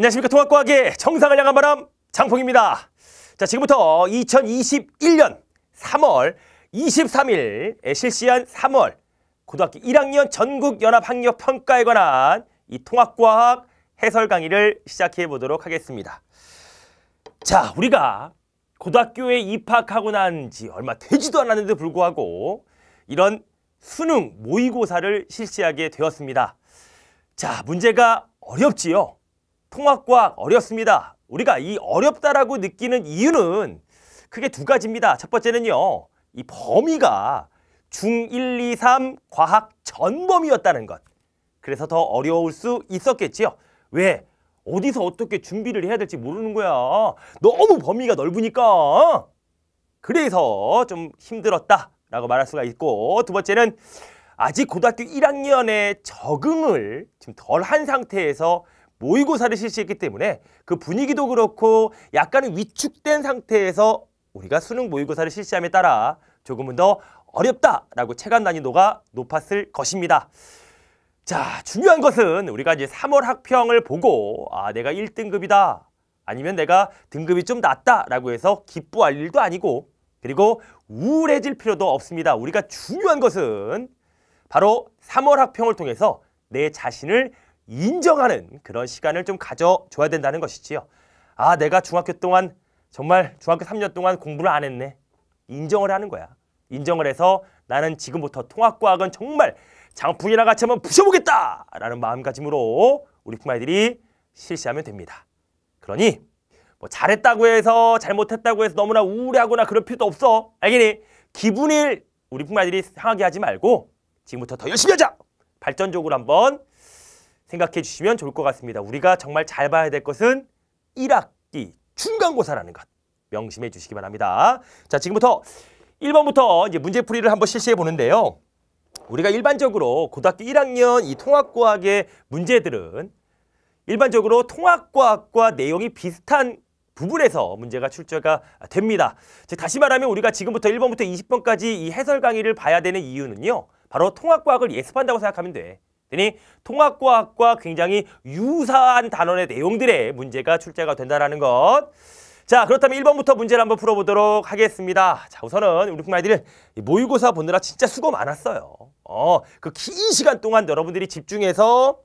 안녕하십니까 통합과학의 정상을 향한 바람 장풍입니다. 자 지금부터 2021년 3월 23일에 실시한 3월 고등학교 1학년 전국연합학력 평가에 관한 이 통합과학 해설 강의를 시작해 보도록 하겠습니다. 자 우리가 고등학교에 입학하고 난 지 얼마 되지도 않았는데 도 불구하고 이런 수능 모의고사를 실시하게 되었습니다. 자 문제가 어렵지요. 통합과학 어렵습니다. 우리가 이 어렵다라고 느끼는 이유는 크게 두 가지입니다. 첫 번째는요. 이 범위가 중 1, 2, 3 과학 전범위였다는 것. 그래서 더 어려울 수 있었겠지요. 왜? 어디서 어떻게 준비를 해야 될지 모르는 거야. 너무 범위가 넓으니까. 그래서 좀 힘들었다라고 말할 수가 있고 두 번째는 아직 고등학교 1학년에 적응을 지금 덜 한 상태에서 모의고사를 실시했기 때문에 그 분위기도 그렇고 약간은 위축된 상태에서 우리가 수능 모의고사를 실시함에 따라 조금은 더 어렵다라고 체감 난이도가 높았을 것입니다. 자, 중요한 것은 우리가 이제 3월 학평을 보고 아, 내가 1등급이다. 아니면 내가 등급이 좀 낮다라고 해서 기뻐할 일도 아니고 그리고 우울해질 필요도 없습니다. 우리가 중요한 것은 바로 3월 학평을 통해서 내 자신을 인정하는 그런 시간을 좀 가져줘야 된다는 것이지요. 아, 내가 중학교 동안 정말 중학교 3년 동안 공부를 안 했네. 인정을 하는 거야. 인정을 해서 나는 지금부터 통합과학은 정말 장풍이나 같이 한번 부셔보겠다! 라는 마음가짐으로 우리 품아이들이 실시하면 됩니다. 그러니 뭐 잘했다고 해서 잘못했다고 해서 너무나 우울해하거나 그럴 필요도 없어. 알겠니? 기분을 우리 품아이들이 상하게 하지 말고 지금부터 더 열심히 하자! 발전적으로 한번 생각해 주시면 좋을 것 같습니다. 우리가 정말 잘 봐야 될 것은 1학기 중간고사라는 것 명심해 주시기 바랍니다. 자, 지금부터 1번부터 이제 문제풀이를 한번 실시해 보는데요. 우리가 일반적으로 고등학교 1학년 이 통합과학의 문제들은 일반적으로 통합과학과 내용이 비슷한 부분에서 문제가 출제가 됩니다. 즉 다시 말하면 우리가 지금부터 1번부터 20번까지 이 해설 강의를 봐야 되는 이유는요. 바로 통합과학을 예습한다고 생각하면 돼. 그랬니 통합과학과 굉장히 유사한 단원의 내용들의 문제가 출제가 된다는 것. 자 그렇다면 1번부터 문제를 한번 풀어보도록 하겠습니다. 자 우선은 우리 아이들은 모의고사 보느라 진짜 수고 많았어요. 어 그 긴 시간 동안 여러분들이 집중해서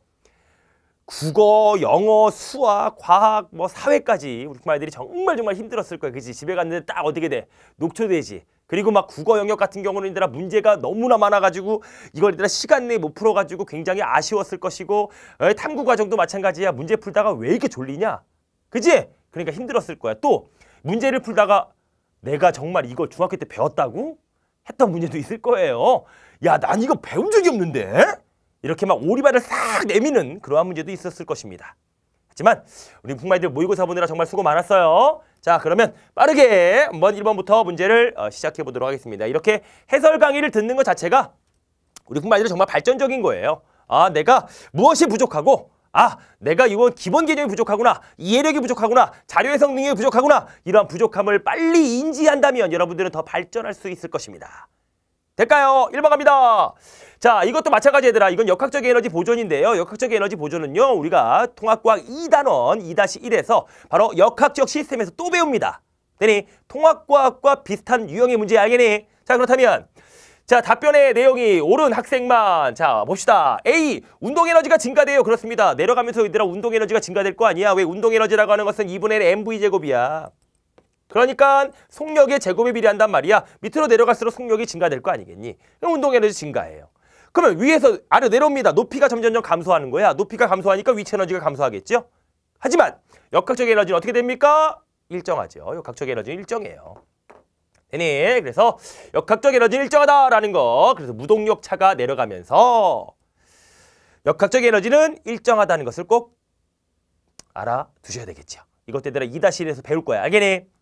국어, 영어, 수학, 과학, 뭐 사회까지 우리 아이들이 정말 정말 힘들었을 거야. 그지 집에 갔는데 딱 어떻게 돼? 녹초돼지 그리고 막 국어 영역 같은 경우는 이들아 문제가 너무나 많아가지고 이걸 이들아 시간 내에 못 풀어가지고 굉장히 아쉬웠을 것이고 어, 탐구 과정도 마찬가지야 문제 풀다가 왜 이렇게 졸리냐 그지? 그러니까 힘들었을 거야 또 문제를 풀다가 내가 정말 이걸 중학교 때 배웠다고? 했던 문제도 있을 거예요 야 난 이거 배운 적이 없는데? 이렇게 막 오리발을 싹 내미는 그러한 문제도 있었을 것입니다 하지만 우리 풍마이들 모의고사 보느라 정말 수고 많았어요. 자 그러면 빠르게 한번 1번부터 문제를 어, 시작해 보도록 하겠습니다. 이렇게 해설 강의를 듣는 것 자체가 우리 풍마이들 정말 발전적인 거예요. 아 내가 무엇이 부족하고 아 내가 이건 기본 개념이 부족하구나 이해력이 부족하구나 자료 해석 능력이 부족하구나 이러한 부족함을 빨리 인지한다면 여러분들은 더 발전할 수 있을 것입니다. 될까요? 1번 갑니다. 자, 이것도 마찬가지 얘들아. 이건 역학적 에너지 보존인데요. 역학적 에너지 보존은요. 우리가 통합과학 2단원 2-1에서 바로 역학적 시스템에서 또 배웁니다. 되니 통합과학과 비슷한 유형의 문제 알겠니? 자, 그렇다면 자, 답변의 내용이 옳은 학생만 자, 봅시다. A. 운동 에너지가 증가돼요. 그렇습니다. 내려가면서 얘들아 운동 에너지가 증가될 거 아니야. 왜 운동 에너지라고 하는 것은 2분의 1 mv 제곱이야. 그러니까 속력의 제곱에 비례한단 말이야. 밑으로 내려갈수록 속력이 증가될 거 아니겠니? 운동 에너지 증가해요. 그러면 위에서 아래 내려옵니다. 높이가 점점점 감소하는 거야. 높이가 감소하니까 위치 에너지가 감소하겠죠? 하지만 역학적 에너지는 어떻게 됩니까? 일정하죠. 역학적 에너지는 일정해요. 네네. 그래서 역학적 에너지는 일정하다라는 거. 그래서 무동력 차가 내려가면서 역학적 에너지는 일정하다는 것을 꼭 알아두셔야 되겠죠. 이것 때문에 2-1에서 배울 거야. 알겠니?